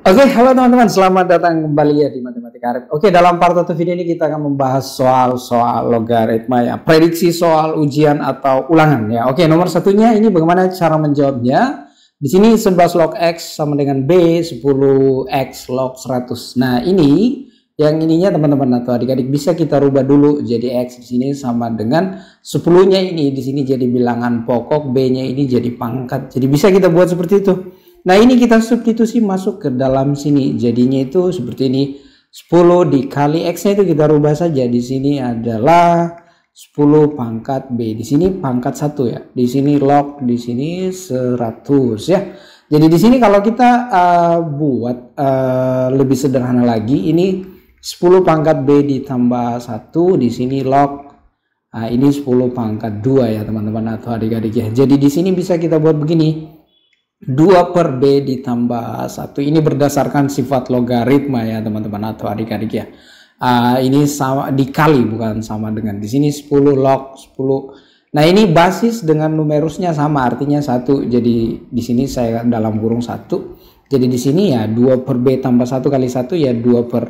Oke, okay, halo teman-teman. Selamat datang kembali ya di Matematika Arif. Oke, okay, dalam part satu video ini kita akan membahas soal-soal logaritma ya. Prediksi soal ujian atau ulangan ya. Oke, okay, nomor satunya ini bagaimana cara menjawabnya. Di sini 11 log X sama dengan B, 10 X log 100. Nah, ini yang ininya teman-teman atau adik-adik bisa kita rubah dulu jadi X di sini sama dengan 10-nya ini di sini jadi bilangan pokok, B-nya ini jadi pangkat. Jadi bisa kita buat seperti itu. Nah ini kita substitusi masuk ke dalam sini. Jadinya itu seperti ini. 10 dikali X-nya itu kita rubah saja. Di sini adalah 10 pangkat B. Di sini pangkat 1 ya. Di sini log, di sini 100 ya. Jadi di sini kalau kita uh, buat uh, lebih sederhana lagi, ini 10 pangkat B ditambah 1, di sini log Nah, ini 10 pangkat 2 ya teman-teman atau adik-adik ya. Jadi di sini bisa kita buat begini. 2 per B ditambah 1. Ini berdasarkan sifat logaritma ya teman-teman atau adik-adik ya. Uh, ini sama dikali bukan sama dengan di sini 10 log 10. Nah ini basis dengan numerusnya sama artinya satu. Jadi di sini saya dalam kurung satu. Jadi di sini ya 2 per B tambah 1 kali 1 ya 2 per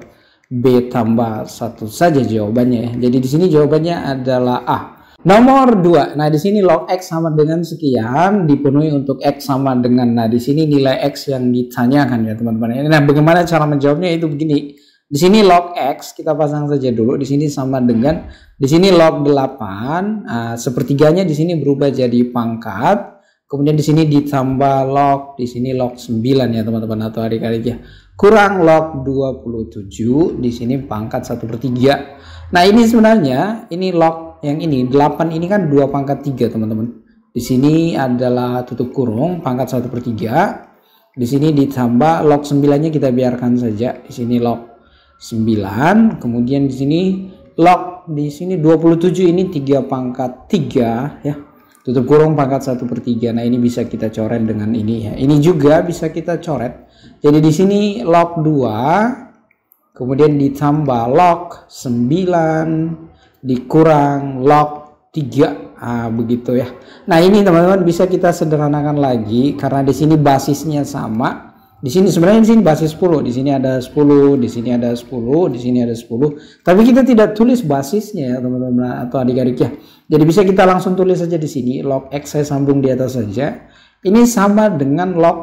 B tambah 1 saja jawabannya ya. Jadi di sini jawabannya adalah A. Nomor 2. Nah, di sini log X sama dengan sekian dipenuhi untuk X sama dengan. Nah, di sini nilai X yang ditanyakan ya, teman-teman. Nah, bagaimana cara menjawabnya itu begini. Di sini log X kita pasang saja dulu. Di sini sama dengan di sini log 8. Nah, sepertiganya di sini berubah jadi pangkat. Kemudian di sini ditambah log, di sini log 9 ya, teman-teman atau adik-adik ya. Kurang log 27, di sini pangkat 1 per 3. Nah, ini sebenarnya ini log yang ini 8 ini kan 2 pangkat 3 teman-teman di sini adalah tutup kurung pangkat 1 per 3 di sini ditambah log 9 nya kita biarkan saja di sini log 9 kemudian di sini log di sini 27 ini 3 pangkat 3 ya tutup kurung pangkat 1 per 3 nah ini bisa kita coret dengan ini ya ini juga bisa kita coret jadi di sini log 2 kemudian ditambah log 9 dikurang log 3 nah, begitu ya nah ini teman-teman bisa kita sederhanakan lagi karena di sini basisnya sama di sini sebenarnya di sini basis 10 di sini ada 10 di sini ada 10 di sini ada 10 tapi kita tidak tulis basisnya ya teman-teman nah, atau adik-adik ya jadi bisa kita langsung tulis saja di sini log x saya sambung di atas saja ini sama dengan log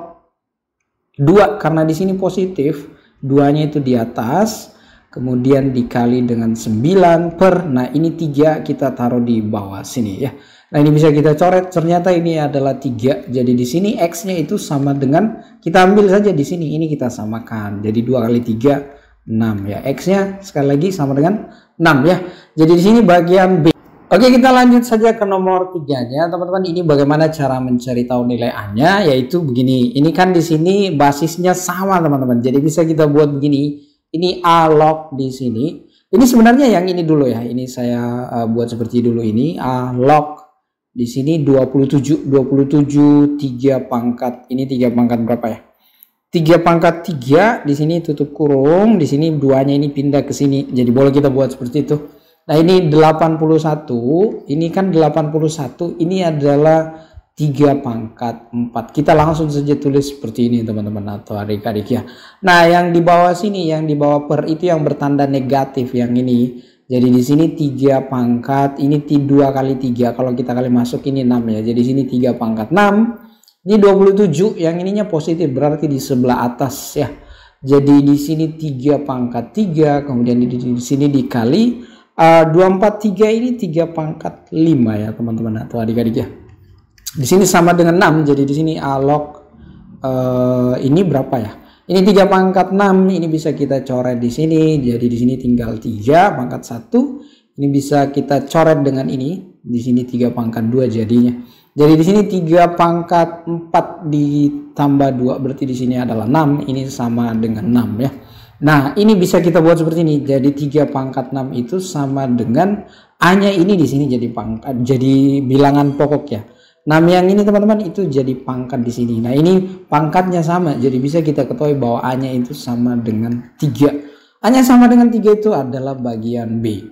2 karena di sini positif duanya itu di atas kemudian dikali dengan 9 per nah ini tiga kita taruh di bawah sini ya nah ini bisa kita coret ternyata ini adalah tiga. jadi di sini X nya itu sama dengan kita ambil saja di sini ini kita samakan jadi dua kali tiga 6 ya X nya sekali lagi sama dengan 6 ya jadi di sini bagian B Oke kita lanjut saja ke nomor tiganya teman-teman ini bagaimana cara mencari tahu nilai A nya yaitu begini ini kan di sini basisnya sama teman-teman jadi bisa kita buat begini ini A di sini. Ini sebenarnya yang ini dulu ya. Ini saya eh, buat seperti dulu ini A di sini 27 27 3 pangkat ini 3 pangkat berapa ya 3 pangkat 3 di sini tutup kurung di sini duanya ini pindah ke sini jadi boleh kita buat seperti itu nah ini 81 ini kan 81 ini adalah 3 pangkat 4. Kita langsung saja tulis seperti ini teman-teman atau adik-adik ya. Nah yang di bawah sini yang di bawah per itu yang bertanda negatif yang ini. Jadi di sini 3 pangkat ini 2 kali 3 kalau kita kali masuk ini 6 ya. Jadi sini 3 pangkat 6. Ini 27 yang ininya positif berarti di sebelah atas ya. Jadi di sini 3 pangkat 3 kemudian di, di sini dikali uh, eh, 243 ini 3 pangkat 5 ya teman-teman atau adik-adik ya. Di sini sama dengan 6, jadi di sini alok eh, ini berapa ya? Ini 3 pangkat 6, ini bisa kita coret di sini. Jadi di sini tinggal 3 pangkat 1. Ini bisa kita coret dengan ini. Di sini 3 pangkat 2 jadinya. Jadi di sini 3 pangkat 4 ditambah 2 berarti di sini adalah 6. Ini sama dengan 6 ya. Nah, ini bisa kita buat seperti ini. Jadi 3 pangkat 6 itu sama dengan hanya ini di sini jadi pangkat jadi bilangan pokok ya. Nah, yang ini teman-teman itu jadi pangkat di sini. Nah, ini pangkatnya sama. Jadi bisa kita ketahui bahwa A-nya itu sama dengan 3. A-nya sama dengan 3 itu adalah bagian B.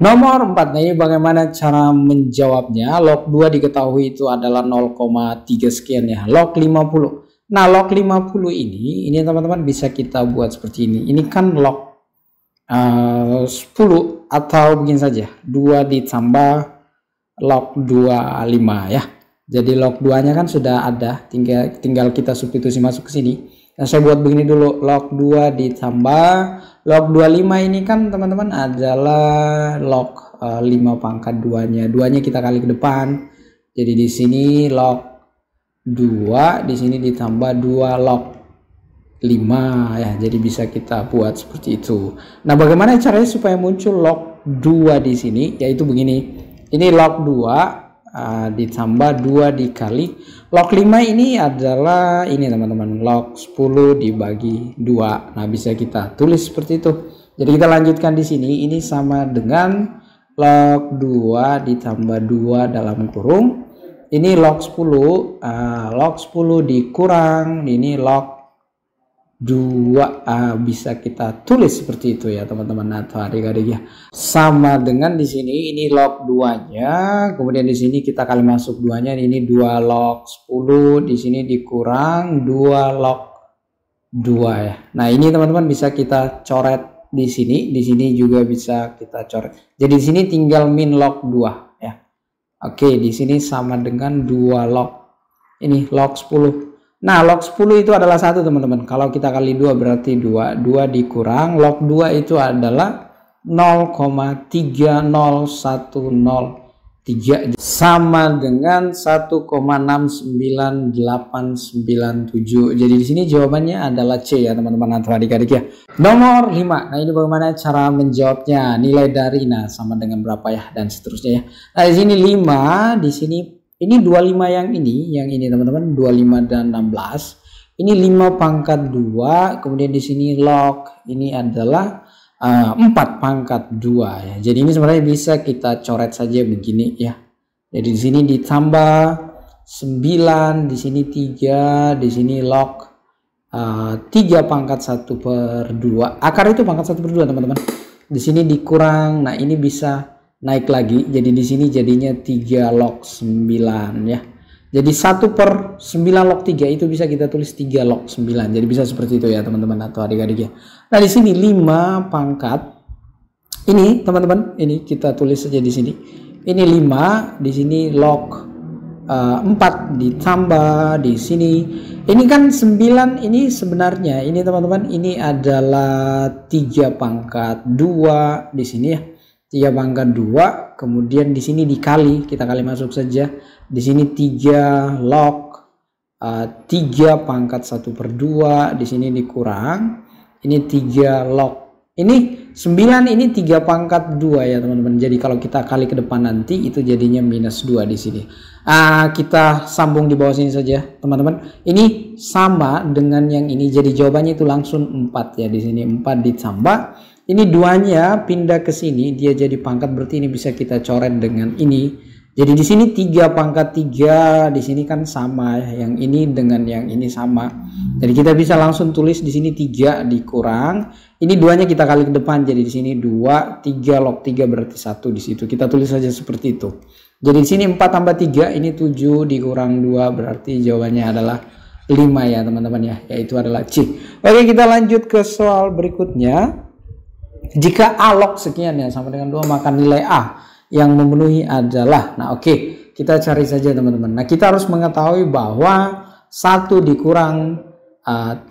Nomor 4. Nah, ini bagaimana cara menjawabnya? Log 2 diketahui itu adalah 0,3 sekian ya. Log 50. Nah, log 50 ini, ini teman-teman bisa kita buat seperti ini. Ini kan log eh, uh, 10 atau begini saja. 2 ditambah log 25 ya. Jadi log 2-nya kan sudah ada, tinggal tinggal kita substitusi masuk ke sini. Nah, saya buat begini dulu, log 2 ditambah log 25 ini kan teman-teman adalah log uh, 5 pangkat 2-nya. 2-nya kita kali ke depan. Jadi di sini log 2, di sini ditambah 2 log 5 ya. Jadi bisa kita buat seperti itu. Nah, bagaimana caranya supaya muncul log 2 di sini? Yaitu begini. Ini log 2 Eh, ditambah 2 dikali log 5 ini adalah ini teman-teman log 10 dibagi 2 nah bisa kita tulis seperti itu jadi kita lanjutkan di sini ini sama dengan log 2 ditambah 2 dalam kurung ini log 10 uh, eh, log 10 dikurang ini log dua a ah, bisa kita tulis seperti itu ya teman-teman atau adik-adik ya sama dengan di sini ini log 2 nya kemudian di sini kita kali masuk duanya ini dua log 10 di sini dikurang dua log 2 ya nah ini teman-teman bisa kita coret di sini di sini juga bisa kita coret jadi di sini tinggal min log 2 ya oke di sini sama dengan dua log ini log 10 Nah, log 10 itu adalah satu teman-teman. Kalau kita kali dua berarti 2. 2 dikurang. Log 2 itu adalah 0,30103 sama dengan 1,69897. Jadi di sini jawabannya adalah C ya teman-teman atau adik-adik ya. Nomor 5. Nah, ini bagaimana cara menjawabnya? Nilai dari nah sama dengan berapa ya dan seterusnya ya. Nah, di sini 5, di sini ini 25 yang ini, yang ini teman-teman 25 dan 16. Ini 5 pangkat 2, kemudian di sini log ini adalah uh, eh, 4 pangkat 2 ya. Jadi ini sebenarnya bisa kita coret saja begini ya. Jadi di sini ditambah 9, di sini 3, di sini log uh, eh, 3 pangkat 1 per 2. Akar itu pangkat 1 per 2 teman-teman. Di sini dikurang, nah ini bisa naik lagi jadi di sini jadinya 3 log 9 ya jadi 1 per 9 log 3 itu bisa kita tulis 3 log 9 jadi bisa seperti itu ya teman-teman atau adik-adik ya nah di sini 5 pangkat ini teman-teman ini kita tulis saja di sini ini 5 di sini log uh, eh, 4 ditambah di sini ini kan 9 ini sebenarnya ini teman-teman ini adalah 3 pangkat 2 di sini ya 3 pangkat 2 kemudian di sini dikali kita kali masuk saja di sini 3 log uh, eh, 3 pangkat 1 per 2 di sini dikurang ini 3 log ini 9 ini 3 pangkat 2 ya teman-teman jadi kalau kita kali ke depan nanti itu jadinya minus 2 di sini uh, kita sambung di bawah sini saja teman-teman ini sama dengan yang ini jadi jawabannya itu langsung 4 ya di sini 4 ditambah ini duanya pindah ke sini, dia jadi pangkat berarti ini bisa kita coret dengan ini. Jadi di sini tiga pangkat tiga di sini kan sama yang ini dengan yang ini sama. Jadi kita bisa langsung tulis di sini tiga dikurang. Ini duanya kita kali ke depan, jadi di sini dua tiga log tiga berarti satu di situ. Kita tulis saja seperti itu. Jadi di sini empat tambah tiga ini tujuh dikurang dua berarti jawabannya adalah lima ya teman-teman ya yaitu adalah C. Oke kita lanjut ke soal berikutnya. Jika A log sekian ya sama dengan 2 maka nilai A yang memenuhi adalah nah oke okay, kita cari saja teman-teman. Nah kita harus mengetahui bahwa satu dikurang uh, eh, 3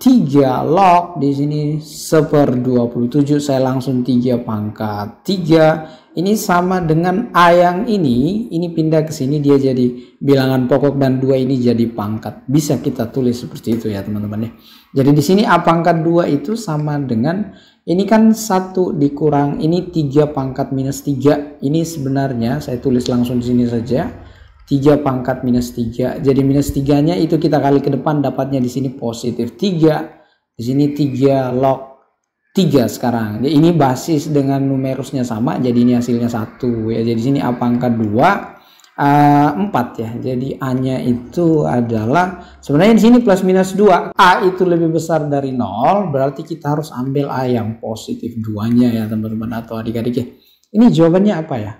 log di sini seper 27 saya langsung 3 pangkat 3 ini sama dengan A yang ini ini pindah ke sini dia jadi bilangan pokok dan 2 ini jadi pangkat bisa kita tulis seperti itu ya teman-teman ya jadi di sini A pangkat 2 itu sama dengan ini kan satu dikurang, ini tiga pangkat minus tiga. Ini sebenarnya saya tulis langsung di sini saja. tiga pangkat minus tiga. Jadi minus 3-nya itu kita kali ke depan dapatnya di sini positif tiga. Di sini tiga log tiga sekarang. Jadi ini basis dengan numerusnya sama, jadi ini hasilnya satu. ya. Jadi sini A pangkat dua? 4 ya. Jadi A-nya itu adalah sebenarnya di sini plus minus 2. A itu lebih besar dari 0, berarti kita harus ambil A yang positif 2-nya ya teman-teman atau adik-adik ya. Ini jawabannya apa ya?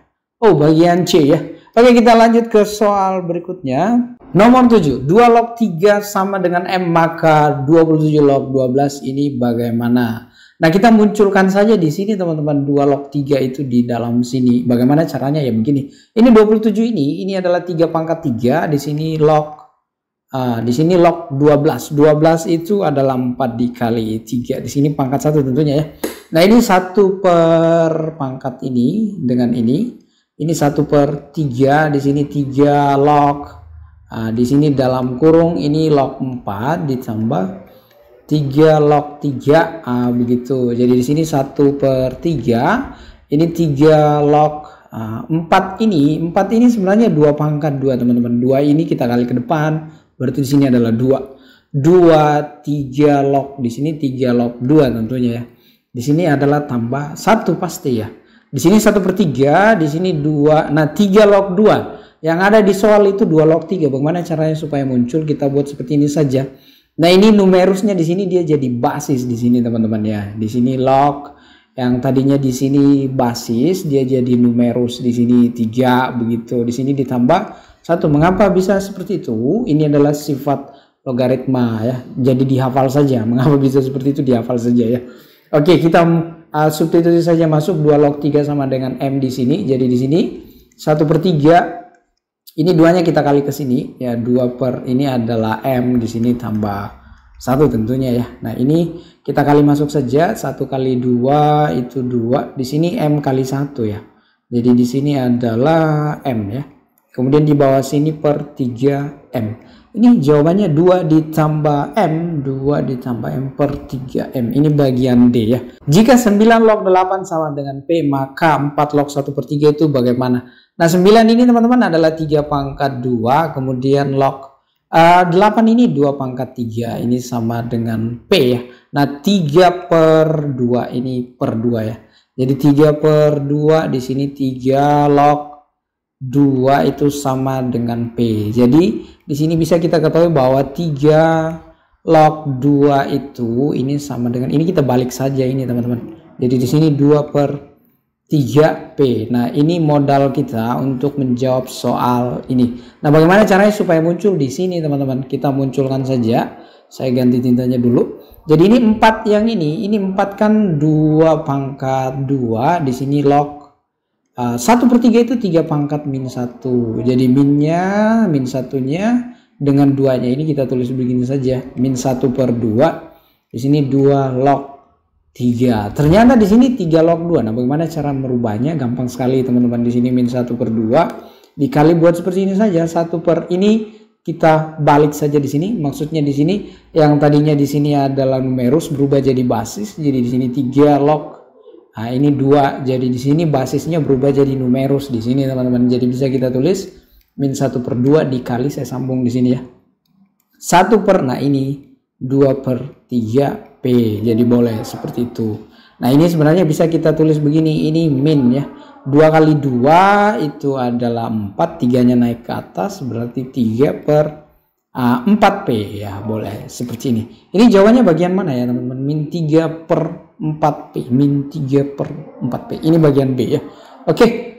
Oh, bagian C ya. Oke, kita lanjut ke soal berikutnya. Nomor 7, 2 log 3 sama dengan M, maka 27 log 12 ini bagaimana? Nah, kita munculkan saja di sini teman-teman dua log tiga itu di dalam sini. Bagaimana caranya ya begini. Ini 27 ini, ini adalah tiga pangkat tiga di sini log Uh, di sini log 12. 12 itu adalah 4 dikali tiga Di sini pangkat satu tentunya ya. Nah ini satu per pangkat ini dengan ini. Ini satu per tiga Di sini tiga log. Uh, di sini dalam kurung ini log empat ditambah 3 log 3 ah, begitu. Jadi di sini 1 per 3 ini 3 log ah, 4 ini 4 ini sebenarnya 2 pangkat 2 teman-teman. 2 ini kita kali ke depan berarti di sini adalah 2. 2 3 log di sini 3 log 2 tentunya ya. Di sini adalah tambah 1 pasti ya. Di sini 1 per 3, di sini 2. Nah 3 log 2. Yang ada di soal itu 2 log 3. Bagaimana caranya supaya muncul? Kita buat seperti ini saja. Nah ini numerusnya di sini dia jadi basis di sini teman-teman ya. Di sini log yang tadinya di sini basis dia jadi numerus di sini tiga begitu. Di sini ditambah satu. Mengapa bisa seperti itu? Ini adalah sifat logaritma ya. Jadi dihafal saja. Mengapa bisa seperti itu dihafal saja ya. Oke kita uh, substitusi saja masuk dua log tiga sama dengan M di sini. Jadi di sini satu per tiga ini duanya kita kali ke sini ya dua per ini adalah m di sini tambah satu tentunya ya. Nah ini kita kali masuk saja satu kali dua itu dua di sini m kali satu ya. Jadi di sini adalah m ya. Kemudian di bawah sini per 3 m. Ini jawabannya 2 ditambah M, 2 ditambah M per 3M. Ini bagian D ya. Jika 9 log 8 sama dengan P, maka 4 log 1 per 3 itu bagaimana? Nah, 9 ini teman-teman adalah 3 pangkat 2, kemudian log Uh, eh, 8 ini 2 pangkat 3 ini sama dengan P ya. Nah 3 per 2 ini per 2 ya. Jadi 3 per 2 di sini 3 log 2 itu sama dengan P. Jadi di sini bisa kita ketahui bahwa 3 log 2 itu ini sama dengan ini kita balik saja ini teman-teman. Jadi di sini 2 per 3P. Nah ini modal kita untuk menjawab soal ini. Nah bagaimana caranya supaya muncul di sini teman-teman. Kita munculkan saja. Saya ganti tintanya dulu. Jadi ini 4 yang ini. Ini 4 kan 2 pangkat 2. Di sini log Eh, satu per 3 itu 3 pangkat min 1 Jadi minnya min satunya dengan duanya ini kita tulis begini saja min 1 per 2 Di sini 2 log 3. Ternyata di sini 3 log 2. Nah, bagaimana cara merubahnya? Gampang sekali, teman-teman. Di sini min 1 per 2. Dikali buat seperti ini saja. 1 per ini kita balik saja di sini. Maksudnya di sini, yang tadinya di sini adalah numerus, berubah jadi basis. Jadi di sini 3 log Nah, ini dua. Jadi di sini basisnya berubah jadi numerus di sini teman-teman. Jadi bisa kita tulis min 1 per 2 dikali saya sambung di sini ya. 1 per, nah ini 2 per 3 P. Jadi boleh seperti itu. Nah ini sebenarnya bisa kita tulis begini. Ini min ya. 2 kali 2 itu adalah 4. 3 nya naik ke atas berarti 3 per uh, ah, 4P. Ya boleh seperti ini. Ini jawabannya bagian mana ya teman-teman? Min 3 per 4P, min 3 per 4P. Ini bagian B ya. Oke,